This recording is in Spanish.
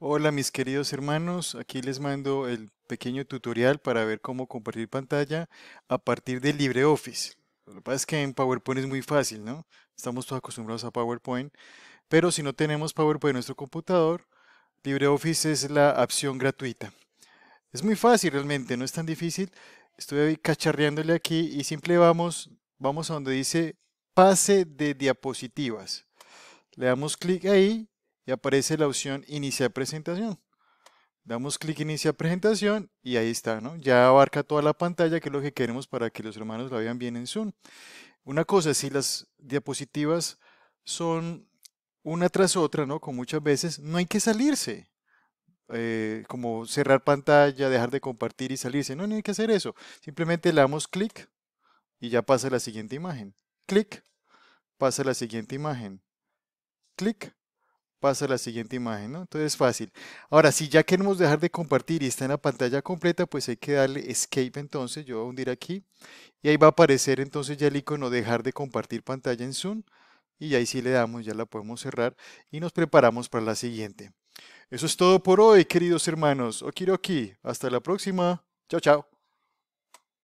Hola mis queridos hermanos, aquí les mando el pequeño tutorial para ver cómo compartir pantalla a partir de LibreOffice. Lo que pasa es que en PowerPoint es muy fácil, ¿no? Estamos todos acostumbrados a PowerPoint, pero si no tenemos PowerPoint en nuestro computador, LibreOffice es la opción gratuita. Es muy fácil realmente, no es tan difícil. Estoy cacharreándole aquí y simple vamos, vamos a donde dice pase de diapositivas. Le damos clic ahí y aparece la opción iniciar presentación. Damos clic iniciar presentación y ahí está, ¿no? Ya abarca toda la pantalla, que es lo que queremos para que los hermanos la vean bien en Zoom. Una cosa, si las diapositivas son una tras otra, ¿no? Como muchas veces, no hay que salirse. Eh, como cerrar pantalla, dejar de compartir y salirse. No, no hay que hacer eso. Simplemente le damos clic y ya pasa la siguiente imagen. Clic, pasa la siguiente imagen. Clic, pasa la siguiente imagen, ¿no? Entonces es fácil. Ahora, si ya queremos dejar de compartir y está en la pantalla completa, pues hay que darle escape entonces, yo voy a hundir aquí, y ahí va a aparecer entonces ya el icono dejar de compartir pantalla en Zoom, y ahí sí le damos, ya la podemos cerrar, y nos preparamos para la siguiente. Eso es todo por hoy, queridos hermanos. Okiroki, hasta la próxima. Chao, chao.